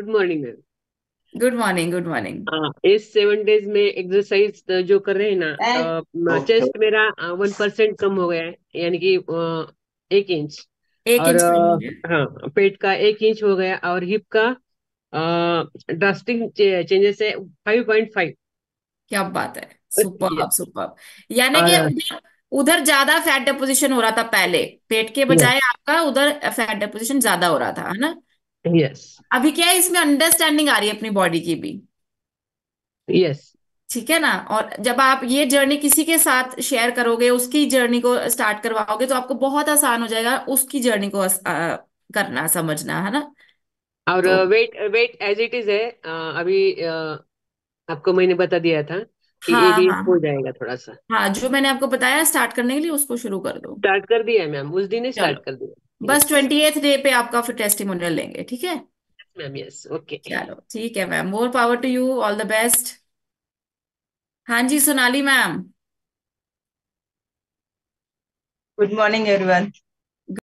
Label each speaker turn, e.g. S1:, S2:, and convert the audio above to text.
S1: Good morning ma'am
S2: good morning good
S1: morning इस seven days में exercise जो कर रहे हैं ना चेस्ट मेरा वन परसेंट कम हो गया है यानी कि एक इंच एक और इंच हाँ पेट का एक इंच हो गया और हिप का ड्रास्टिक चेंजेस है फाइव पॉइंट फाइव
S2: क्या बात है सुपर सुपर यानी कि उधर ज्यादा फैट डिपोजिशन हो रहा था पहले पेट के बजाय आपका उधर फैट डिपोजिशन ज्यादा हो रहा था है ना यस yes. अभी क्या है इसमें अंडरस्टैंडिंग आ रही है अपनी बॉडी की भी यस yes. ठीक है ना और जब आप ये जर्नी किसी के साथ शेयर करोगे उसकी जर्नी को स्टार्ट करवाओगे तो आपको बहुत आसान हो जाएगा उसकी जर्नी को करना समझना है ना और तो, wait
S1: wait as it is है अभी आपको मैंने बता दिया था कि हाँ, ये भी हाँ, हो जाएगा थोड़ा सा
S2: हाँ जो मैंने आपको बताया स्टार्ट करने के लिए उसको शुरू कर दो स्टार्ट कर दिया मैम उस दिन ही स्टार्ट कर दिया बस ट्वेंटी एथ डे पे आपका फिर टेस्टिमोनियल लेंगे ठीक है मैम यस ओके चलो ठीक है ma'am more power to you all the best हाँ जी Sonali ma'am
S1: good morning everyone